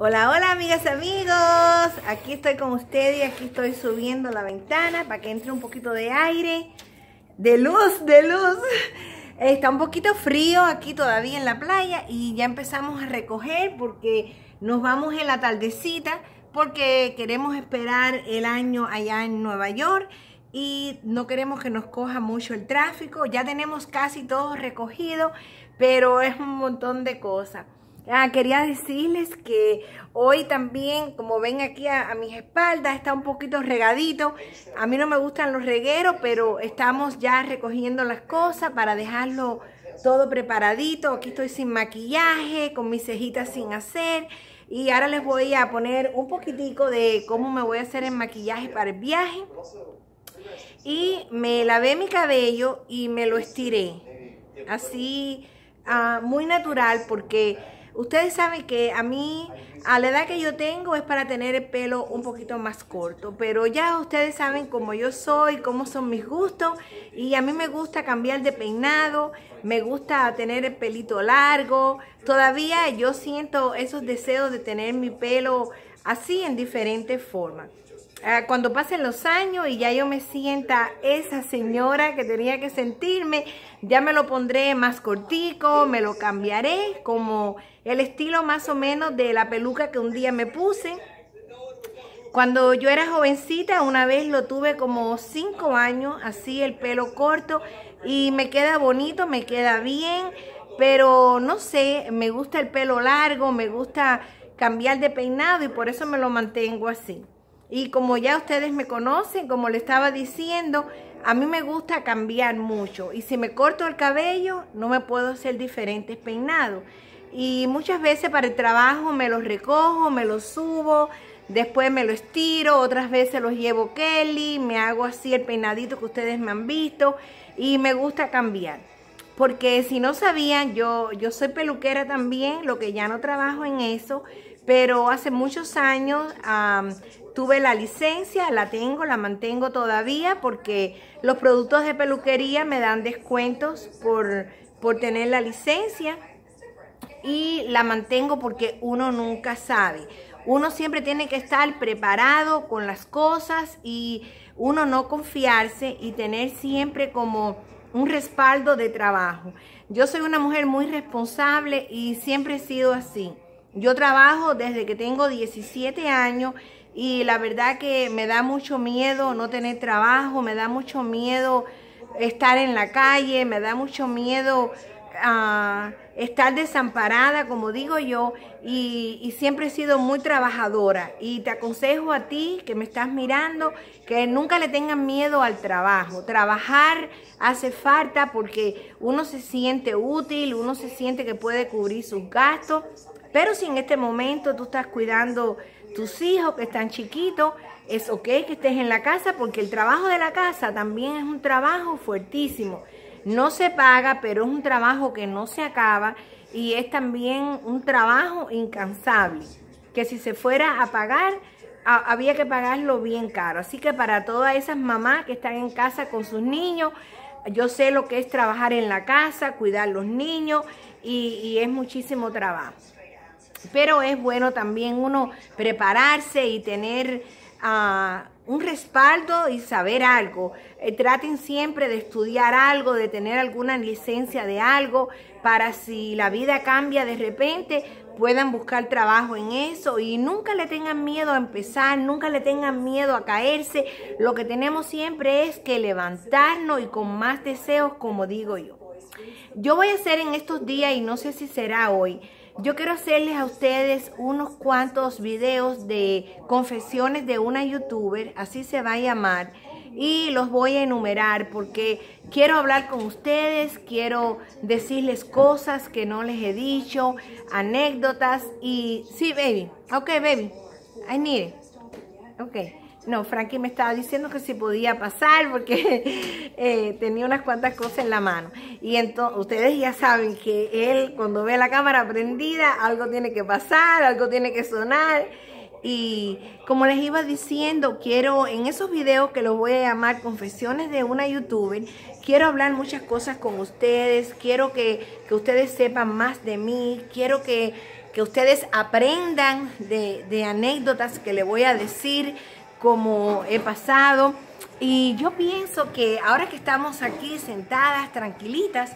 Hola, hola amigas, amigos. Aquí estoy con ustedes y aquí estoy subiendo la ventana para que entre un poquito de aire, de luz, de luz. Eh, está un poquito frío aquí todavía en la playa y ya empezamos a recoger porque nos vamos en la tardecita porque queremos esperar el año allá en Nueva York y no queremos que nos coja mucho el tráfico. Ya tenemos casi todo recogido, pero es un montón de cosas. Ah, quería decirles que hoy también, como ven aquí a, mis espaldas, está un poquito regadito. A mí no me gustan los regueros, pero estamos ya recogiendo las cosas para dejarlo todo preparadito. Aquí estoy sin maquillaje, con mis cejitas sin hacer. Y ahora les voy a poner un poquitico de cómo me voy a hacer el maquillaje para el viaje. Y me lavé mi cabello y me lo estiré. Así, ah, muy natural, porque Ustedes saben que a mí, a la edad que yo tengo, es para tener el pelo un poquito más corto. Pero ya ustedes saben cómo yo soy, cómo son mis gustos. Y a mí me gusta cambiar de peinado, me gusta tener el pelito largo. Todavía yo siento esos deseos de tener mi pelo así en diferentes formas ah, cuando pasen los años y ya yo me sienta esa señora que tenía que sentirme, ya me lo pondré más cortico, me lo cambiaré como el estilo más o menos de la peluca que un día me puse. Cuando yo era jovencita, una vez lo tuve como 5 años, así el pelo corto y me queda bonito, me queda bien, pero no sé, me gusta el pelo largo, me gusta cambiar de peinado y por eso me lo mantengo así. Y como ya ustedes me conocen, como le estaba diciendo, a mí me gusta cambiar mucho y si me corto el cabello, no me puedo hacer diferentes peinados y muchas veces para el trabajo me los recojo, me los subo, después me los estiro, otras veces los llevo Kelly, me hago así el peinadito que ustedes me han visto y me gusta cambiar. Porque si no sabían, yo, yo soy peluquera también, lo que ya no trabajo en eso, pero hace muchos años tuve la licencia, la tengo, la mantengo todavía porque los productos de peluquería me dan descuentos por, por tener la licencia y la mantengo porque uno nunca sabe. Uno siempre tiene que estar preparado con las cosas y uno no confiarse y tener siempre como un respaldo de trabajo. Yo soy una mujer muy responsable y siempre he sido así. Yo trabajo desde que tengo 17 años y la verdad que me da mucho miedo no tener trabajo, me da mucho miedo estar en la calle, me da mucho miedo estar desamparada, como digo yo, y, siempre he sido muy trabajadora. Y te aconsejo a ti que me estás mirando que nunca le tengan miedo al trabajo. Trabajar hace falta porque uno se siente útil, uno se siente que puede cubrir sus gastos. Pero si en este momento tú estás cuidando tus hijos que están chiquitos, es ok que estés en la casa porque el trabajo de la casa también es un trabajo fuertísimo. No se paga, pero es un trabajo que no se acaba y es también un trabajo incansable, que si se fuera a pagar, había que pagarlo bien caro. Así que para todas esas mamás que están en casa con sus niños, yo sé lo que es trabajar en la casa, cuidar los niños y, es muchísimo trabajo. Pero es bueno también uno prepararse y tener... Ah, un respaldo y saber algo. Eh, traten siempre de estudiar algo, de tener alguna licencia de algo, para si la vida cambia de repente, puedan buscar trabajo en eso y nunca le tengan miedo a empezar, nunca le tengan miedo a caerse. Lo que tenemos siempre es que levantarnos y con más deseos, como digo yo. Yo voy a hacer en estos días, y no sé si será hoy, yo quiero hacerles a ustedes unos cuantos videos de confesiones de una youtuber, así se va a llamar, y los voy a enumerar porque quiero hablar con ustedes, quiero decirles cosas que no les he dicho, anécdotas y... Sí, baby. Ok, baby. I mire. Ok. No, Frankie me estaba diciendo que si podía pasar porque eh, tenía unas cuantas cosas en la mano. Y entonces ustedes ya saben que él cuando ve la cámara prendida, algo tiene que pasar, algo tiene que sonar. Y como les iba diciendo, quiero en esos videos que los voy a llamar Confesiones de una youtuber, quiero hablar muchas cosas con ustedes, quiero que, ustedes sepan más de mí, quiero que, ustedes aprendan de, de anécdotas que les voy a decir como he pasado. Y yo pienso que ahora que estamos aquí sentadas, tranquilitas,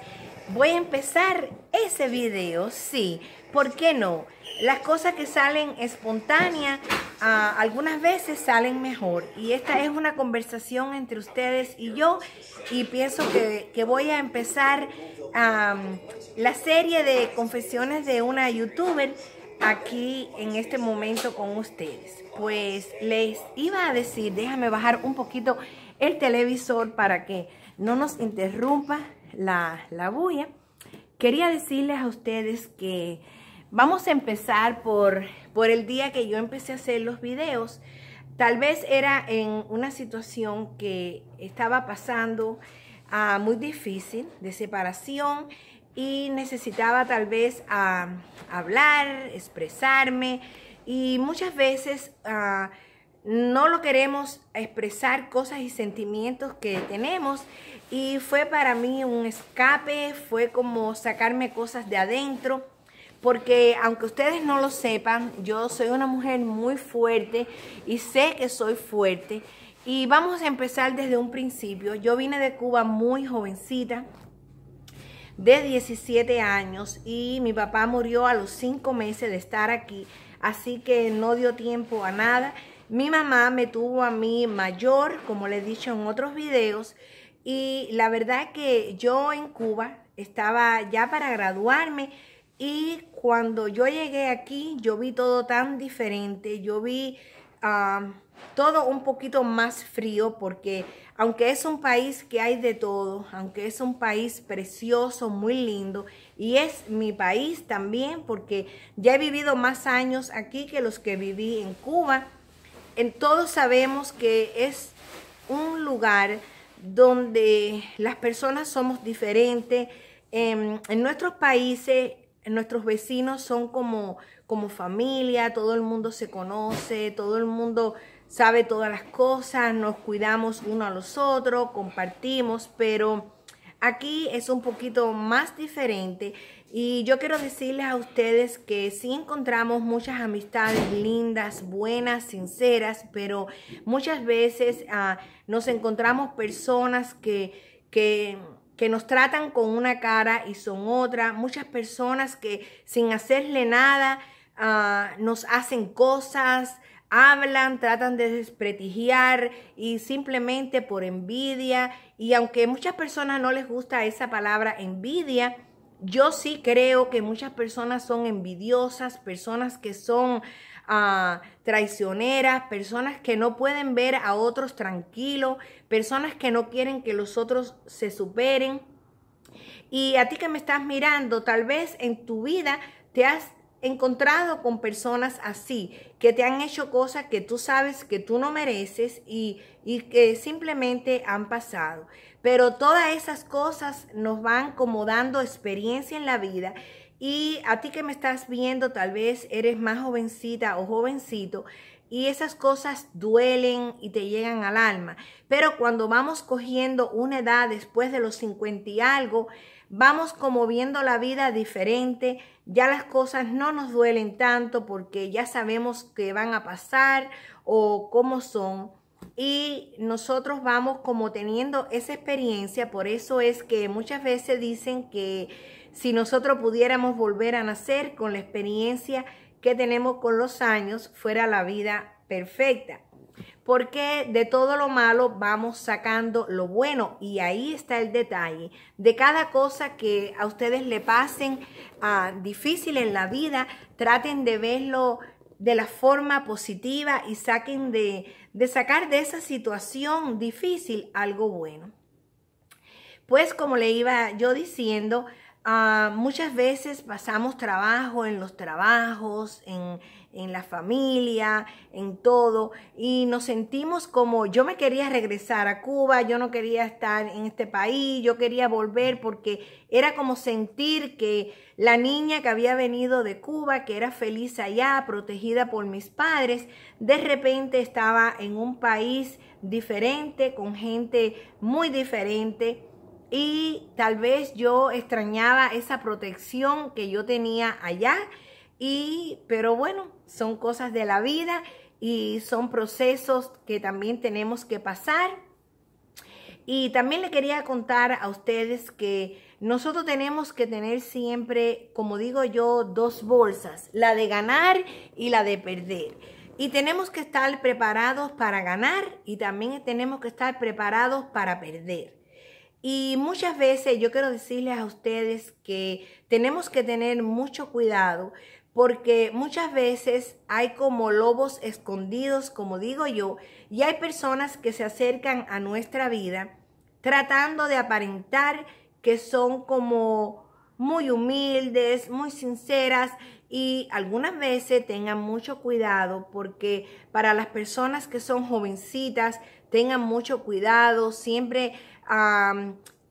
voy a empezar ese video, sí. ¿Por qué no? Las cosas que salen espontáneas ah, algunas veces salen mejor. Y esta es una conversación entre ustedes y yo. Y pienso que, que voy a empezar la serie de confesiones de una youtuber aquí en este momento con ustedes. Pues les iba a decir, déjame bajar un poquito el televisor para que no nos interrumpa la, bulla. Quería decirles a ustedes que vamos a empezar por, por el día que yo empecé a hacer los videos. Tal vez era en una situación que estaba pasando ah, muy difícil de separación, y necesitaba tal vez ah, hablar, expresarme y muchas veces ah, no lo queremos expresar cosas y sentimientos que tenemos y fue para mí un escape, fue como sacarme cosas de adentro porque aunque ustedes no lo sepan, yo soy una mujer muy fuerte y sé que soy fuerte. Y vamos a empezar desde un principio. Yo vine de Cuba muy jovencita, de 17 años y mi papá murió a los 5 meses de estar aquí, así que no dio tiempo a nada. Mi mamá me tuvo a mí mayor, como le he dicho en otros videos, y la verdad que yo en Cuba estaba ya para graduarme y cuando yo llegué aquí yo vi todo tan diferente, yo vi... Ah, todo un poquito más frío porque aunque es un país que hay de todo, aunque es un país precioso, muy lindo, y es mi país también porque ya he vivido más años aquí que los que viví en Cuba, en todos sabemos que es un lugar donde las personas somos diferentes. Em, en, nuestros países nuestros vecinos son como, como familia, todo el mundo se conoce, todo el mundo sabe todas las cosas, nos cuidamos uno a los otros, compartimos, pero aquí es un poquito más diferente y yo quiero decirles a ustedes que sí encontramos muchas amistades lindas, buenas, sinceras, pero muchas veces ah, nos encontramos personas que, que que nos tratan con una cara y son otra, muchas personas que sin hacerle nada ah, nos hacen cosas, hablan, tratan de desprestigiar y simplemente por envidia. Y aunque muchas personas no les gusta esa palabra envidia, yo sí creo que muchas personas son envidiosas, personas que son ah, traicioneras, personas que no pueden ver a otros tranquilos, personas que no quieren que los otros se superen. Y a ti que me estás mirando, tal vez en tu vida te has encontrado con personas así, que te han hecho cosas que tú sabes que tú no mereces y, y, que simplemente han pasado. Pero todas esas cosas nos van como dando experiencia en la vida. Y a ti que me estás viendo, tal vez eres más jovencita o jovencito, y esas cosas duelen y te llegan al alma. Pero cuando vamos cogiendo una edad después de los 50 y algo, vamos como viendo la vida diferente, ya las cosas no nos duelen tanto porque ya sabemos qué van a pasar o cómo son. Y nosotros vamos como teniendo esa experiencia, por eso es que muchas veces dicen que si nosotros pudiéramos volver a nacer con la experiencia que tenemos con los años, fuera la vida perfecta porque de todo lo malo vamos sacando lo bueno y ahí está el detalle. De cada cosa que a ustedes le pasen ah, difícil en la vida, traten de verlo de la forma positiva y saquen de, de sacar de esa situación difícil algo bueno. Pues como le iba yo diciendo, ah, muchas veces pasamos trabajo en los trabajos, en, en la familia, en todo, y nos sentimos como yo me quería regresar a Cuba, yo no quería estar en este país, yo quería volver porque era como sentir que la niña que había venido de Cuba, que era feliz allá, protegida por mis padres, de repente estaba en un país diferente, con gente muy diferente y tal vez yo extrañaba esa protección que yo tenía allá y pero bueno son cosas de la vida y son procesos que también tenemos que pasar. Y también le quería contar a ustedes que nosotros tenemos que tener siempre, como digo yo, dos bolsas, la de ganar y la de perder. Y tenemos que estar preparados para ganar y también tenemos que estar preparados para perder. Y muchas veces yo quiero decirles a ustedes que tenemos que tener mucho cuidado porque muchas veces hay como lobos escondidos, como digo yo, y hay personas que se acercan a nuestra vida tratando de aparentar que son como muy humildes, muy sinceras y algunas veces tengan mucho cuidado porque para las personas que son jovencitas, tengan mucho cuidado, siempre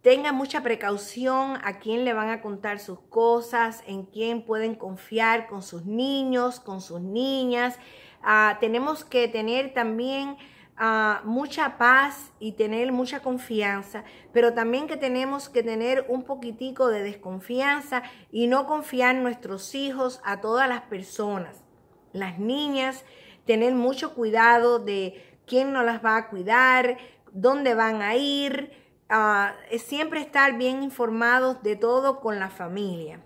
Tengan mucha precaución a quién le van a contar sus cosas, en quién pueden confiar con sus niños, con sus niñas. Ah, tenemos que tener también ah, mucha paz y tener mucha confianza, pero también que tenemos que tener un poquitico de desconfianza y no confiar nuestros hijos a todas las personas. Las niñas, tener mucho cuidado de quién nos las va a cuidar, dónde van a ir, Ah, siempre estar bien informados de todo con la familia.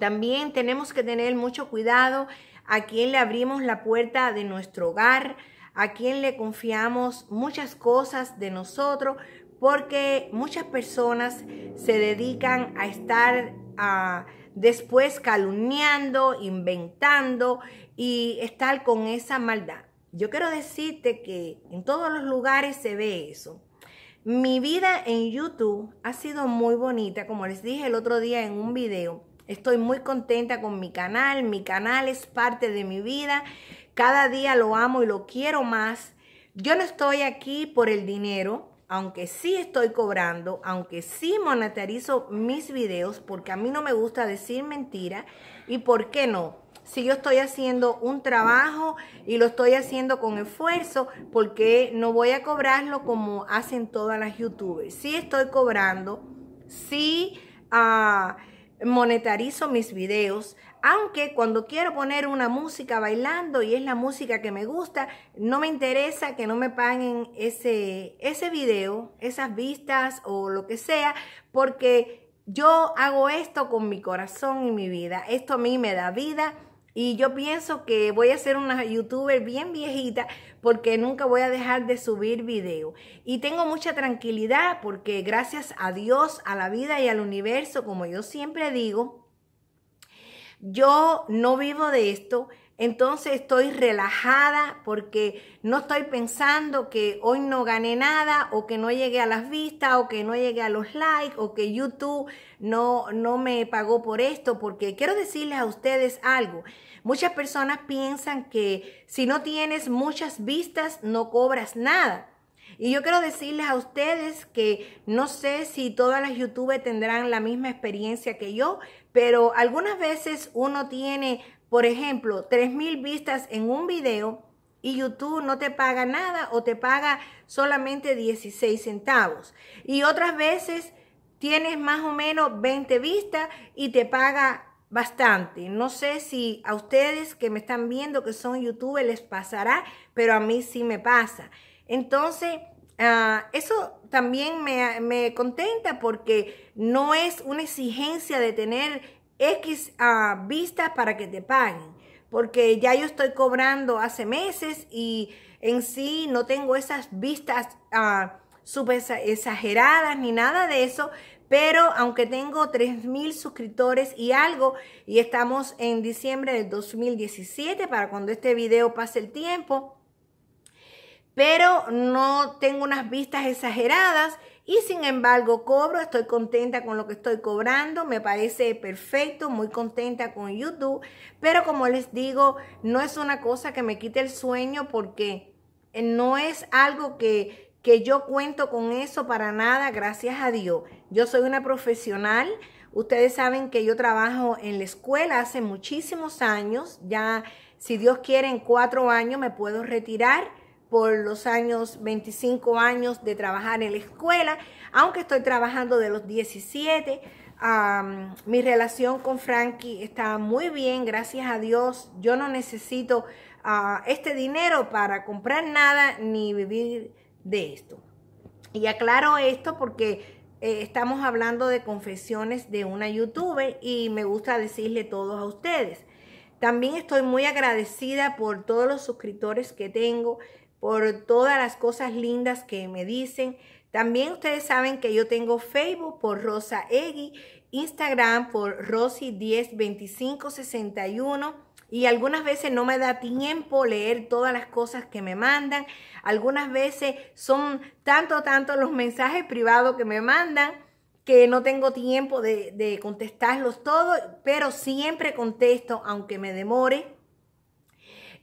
También tenemos que tener mucho cuidado a quién le abrimos la puerta de nuestro hogar, a quién le confiamos muchas cosas de nosotros, porque muchas personas se dedican a estar ah, después calumniando, inventando y estar con esa maldad. Yo quiero decirte que en todos los lugares se ve eso. Mi vida en YouTube ha sido muy bonita, como les dije el otro día en un video. Estoy muy contenta con mi canal, mi canal es parte de mi vida, cada día lo amo y lo quiero más. Yo no estoy aquí por el dinero, aunque sí estoy cobrando, aunque sí monetarizo mis videos, porque a mí no me gusta decir mentira, y por qué no. Si yo estoy haciendo un trabajo y lo estoy haciendo con esfuerzo, porque no voy a cobrarlo como hacen todas las youtubers? Sí estoy cobrando, sí ah, monetarizo mis videos, aunque cuando quiero poner una música bailando y es la música que me gusta, no me interesa que no me paguen ese, ese video, esas vistas o lo que sea, porque yo hago esto con mi corazón y mi vida. Esto a mí me da vida. Y yo pienso que voy a ser una youtuber bien viejita porque nunca voy a dejar de subir video. Y tengo mucha tranquilidad porque gracias a Dios, a la vida y al universo, como yo siempre digo, yo no vivo de esto, entonces estoy relajada porque no estoy pensando que hoy no gané nada o que no llegué a las vistas o que no llegué a los likes o que YouTube no, no me pagó por esto porque quiero decirles a ustedes algo. Muchas personas piensan que si no tienes muchas vistas no cobras nada. Y yo quiero decirles a ustedes que no sé si todas las youtubers tendrán la misma experiencia que yo, pero algunas veces uno tiene, por ejemplo, 3.000 vistas en un video y YouTube no te paga nada o te paga solamente 16 centavos. Y otras veces tienes más o menos 20 vistas y te paga bastante. No sé si a ustedes que me están viendo que son YouTube les pasará, pero a mí sí me pasa. Entonces, Ah, eso también me, contenta porque no es una exigencia de tener X ah, vistas para que te paguen, porque ya yo estoy cobrando hace meses y en sí no tengo esas vistas ah, súper exageradas ni nada de eso, pero aunque tengo 3.000 suscriptores y algo, y estamos en diciembre del 2017 para cuando este video pase el tiempo, pero no tengo unas vistas exageradas y sin embargo cobro, estoy contenta con lo que estoy cobrando, me parece perfecto, muy contenta con YouTube, pero como les digo, no es una cosa que me quite el sueño porque eh, no es algo que, que yo cuento con eso para nada, gracias a Dios. Yo soy una profesional, ustedes saben que yo trabajo en la escuela hace muchísimos años, ya si Dios quiere en cuatro años me puedo retirar por los años, 25 años de trabajar en la escuela, aunque estoy trabajando de los 17. mi relación con Frankie está muy bien, gracias a Dios. Yo no necesito ah, este dinero para comprar nada ni vivir de esto. Y aclaro esto porque eh, estamos hablando de confesiones de una youtube y me gusta decirle todos a ustedes. También estoy muy agradecida por todos los suscriptores que tengo por todas las cosas lindas que me dicen. También ustedes saben que yo tengo Facebook por Rosa Egui, Instagram por Rosy102561 y algunas veces no me da tiempo leer todas las cosas que me mandan. Algunas veces son tanto, tanto los mensajes privados que me mandan que no tengo tiempo de, de contestarlos todos, pero siempre contesto, aunque me demore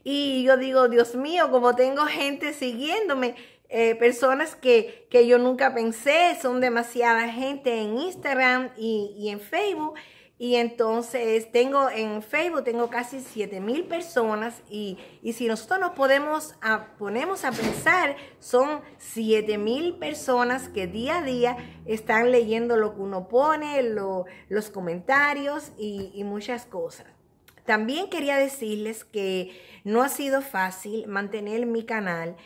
y yo digo, Dios mío, como tengo gente siguiéndome, eh, personas que, yo nunca pensé, son demasiada gente en Instagram y, en Facebook. Y entonces tengo en Facebook, tengo casi 7 mil personas y, si nosotros nos podemos a, ponemos a pensar, son 7 mil personas que día a día están leyendo lo que uno pone, los comentarios y muchas cosas. También quería decirles que no ha sido fácil mantener mi canal.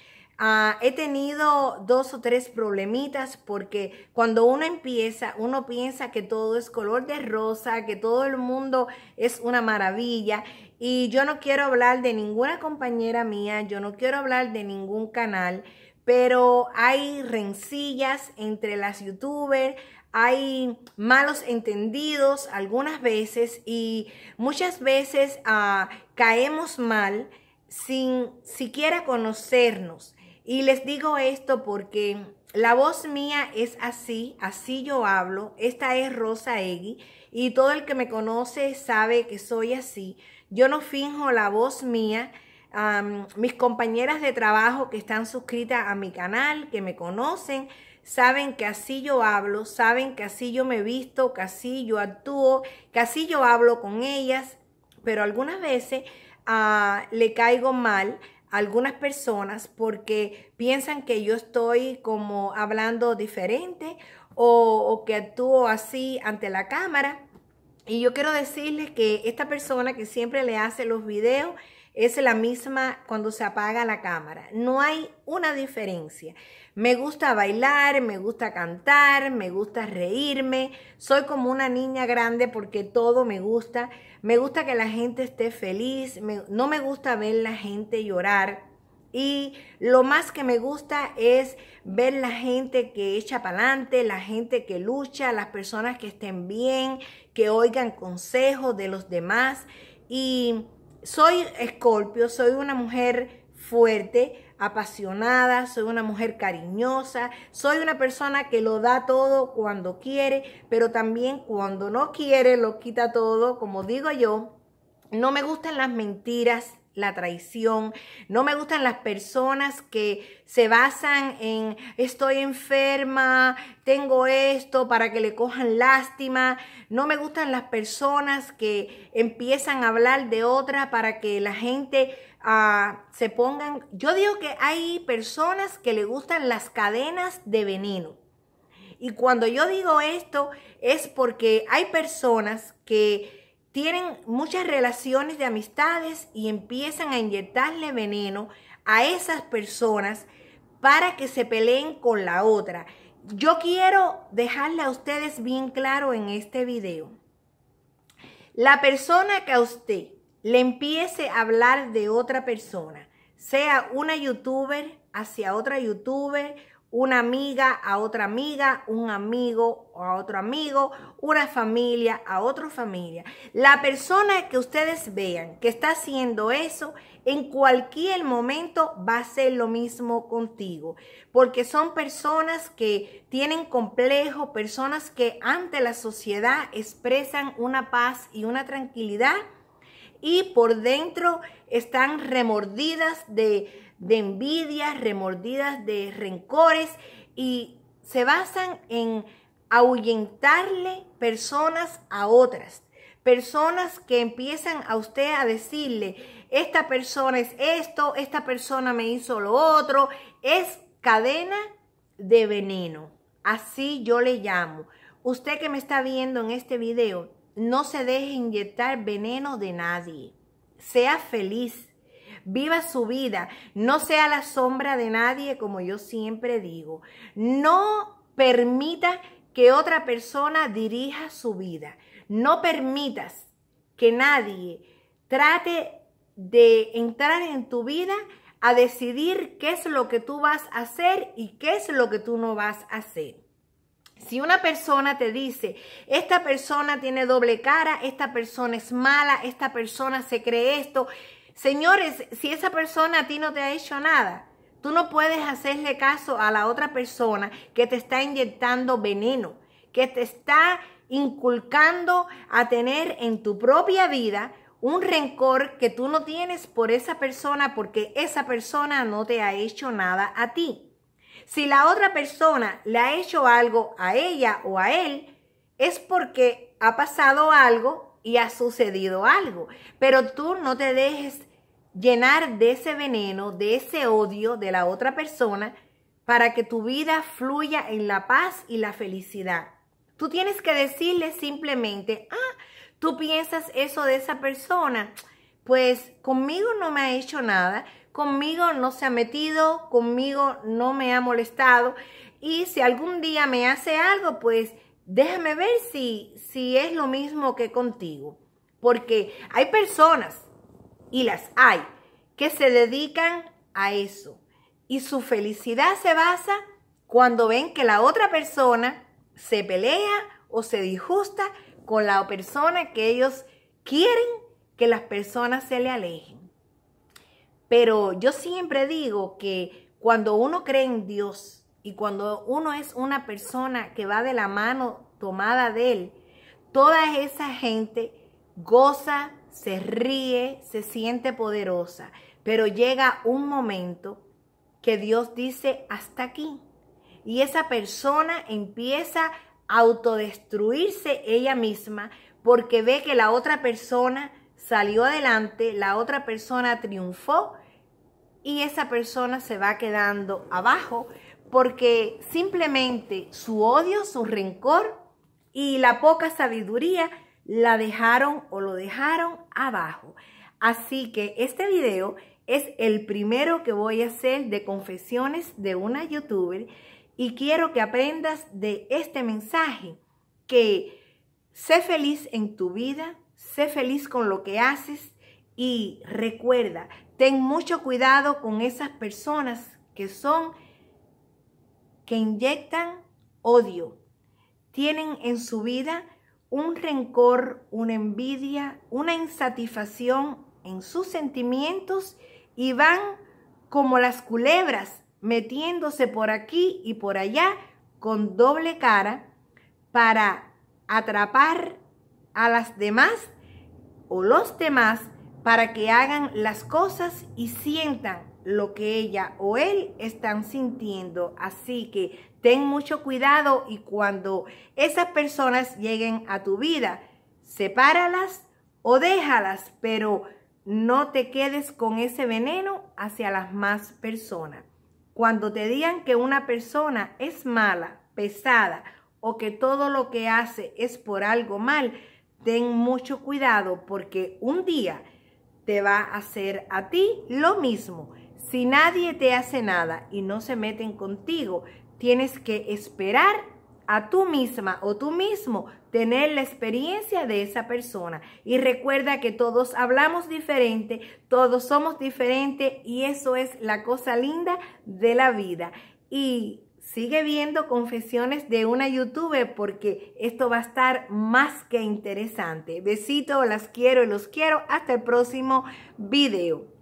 Ah, he tenido dos o tres problemitas porque cuando uno empieza, uno piensa que todo es color de rosa, que todo el mundo es una maravilla. Y yo no quiero hablar de ninguna compañera mía, yo no quiero hablar de ningún canal, pero hay rencillas entre las youtubers, hay malos entendidos algunas veces y muchas veces ah, caemos mal sin siquiera conocernos. Y les digo esto porque la voz mía es así, así yo hablo. Esta es Rosa Egui y todo el que me conoce sabe que soy así. Yo no finjo la voz mía. mis compañeras de trabajo que están suscritas a mi canal, que me conocen, saben que así yo hablo, saben que así yo me visto, que así yo actúo, que así yo hablo con ellas, pero algunas veces ah, le caigo mal a algunas personas porque piensan que yo estoy como hablando diferente o, o que actúo así ante la cámara. Y yo quiero decirles que esta persona que siempre le hace los videos, es la misma cuando se apaga la cámara. No hay una diferencia. Me gusta bailar, me gusta cantar, me gusta reírme. Soy como una niña grande porque todo me gusta. Me gusta que la gente esté feliz. no me gusta ver la gente llorar. Y lo más que me gusta es ver la gente que echa para adelante, la gente que lucha, las personas que estén bien, que oigan consejos de los demás. Y soy escorpio, soy una mujer fuerte, apasionada, soy una mujer cariñosa, soy una persona que lo da todo cuando quiere, pero también cuando no quiere lo quita todo, como digo yo. No me gustan las mentiras, la traición, no me gustan las personas que se basan en estoy enferma, tengo esto para que le cojan lástima, no me gustan las personas que empiezan a hablar de otra para que la gente ah, se pongan, yo digo que hay personas que le gustan las cadenas de veneno. Y cuando yo digo esto es porque hay personas que tienen muchas relaciones de amistades y empiezan a inyectarle veneno a esas personas para que se peleen con la otra. Yo quiero dejarle a ustedes bien claro en este video. La persona que a usted le empiece a hablar de otra persona, sea una youtuber hacia otra youtuber, una amiga a otra amiga, un amigo a otro amigo, una familia a otra familia. La persona que ustedes vean que está haciendo eso, en cualquier momento va a ser lo mismo contigo, porque son personas que tienen complejo, personas que ante la sociedad expresan una paz y una tranquilidad y por dentro están remordidas de de envidias, remordidas de rencores y se basan en ahuyentarle personas a otras. Personas que empiezan a usted a decirle, esta persona es esto, esta persona me hizo lo otro. Es cadena de veneno. Así yo le llamo. Usted que me está viendo en este video, no se deje inyectar veneno de nadie. Sea feliz, viva su vida, no sea la sombra de nadie, como yo siempre digo. No permita que otra persona dirija su vida. No permitas que nadie trate de entrar en tu vida a decidir qué es lo que tú vas a hacer y qué es lo que tú no vas a hacer. Si una persona te dice, esta persona tiene doble cara, esta persona es mala, esta persona se cree esto, Señores, si esa persona a ti no te ha hecho nada, tú no puedes hacerle caso a la otra persona que te está inyectando veneno, que te está inculcando a tener en tu propia vida un rencor que tú no tienes por esa persona porque esa persona no te ha hecho nada a ti. Si la otra persona le ha hecho algo a ella o a él, es porque ha pasado algo y ha sucedido algo. Pero tú no te dejes llenar de ese veneno, de ese odio de la otra persona, para que tu vida fluya en la paz y la felicidad. Tú tienes que decirle simplemente, ah, tú piensas eso de esa persona, pues conmigo no me ha hecho nada, conmigo no se ha metido, conmigo no me ha molestado y si algún día me hace algo, pues déjame ver si, si es lo mismo que contigo. Porque hay personas y las hay, que se dedican a eso. Y su felicidad se basa cuando ven que la otra persona se pelea o se disgusta con la persona que ellos quieren que las personas se le alejen. Pero yo siempre digo que cuando uno cree en Dios y cuando uno es una persona que va de la mano tomada de Él, toda esa gente goza se ríe, se siente poderosa, pero llega un momento que Dios dice hasta aquí. Y esa persona empieza a autodestruirse ella misma porque ve que la otra persona salió adelante, la otra persona triunfó y esa persona se va quedando abajo porque simplemente su odio, su rencor y la poca sabiduría la dejaron o lo dejaron abajo. Así que este video es el primero que voy a hacer de confesiones de una youtuber y quiero que aprendas de este mensaje que sé feliz en tu vida, sé feliz con lo que haces y recuerda, ten mucho cuidado con esas personas que son que inyectan odio, tienen en su vida un rencor, una envidia, una insatisfacción en sus sentimientos y van como las culebras metiéndose por aquí y por allá con doble cara para atrapar a las demás o los demás para que hagan las cosas y sientan lo que ella o él están sintiendo. Así que ten mucho cuidado y cuando esas personas lleguen a tu vida, sepáralas o déjalas, pero no te quedes con ese veneno hacia las más personas. Cuando te digan que una persona es mala, pesada o que todo lo que hace es por algo mal, ten mucho cuidado porque un día te va a hacer a ti lo mismo. Si nadie te hace nada y no se meten contigo, tienes que esperar a tú misma o tú mismo tener la experiencia de esa persona. Y recuerda que todos hablamos diferente, todos somos diferentes y eso es la cosa linda de la vida. Y sigue viendo confesiones de una youtuber porque esto va a estar más que interesante. Besito, las quiero y los quiero. Hasta el próximo video.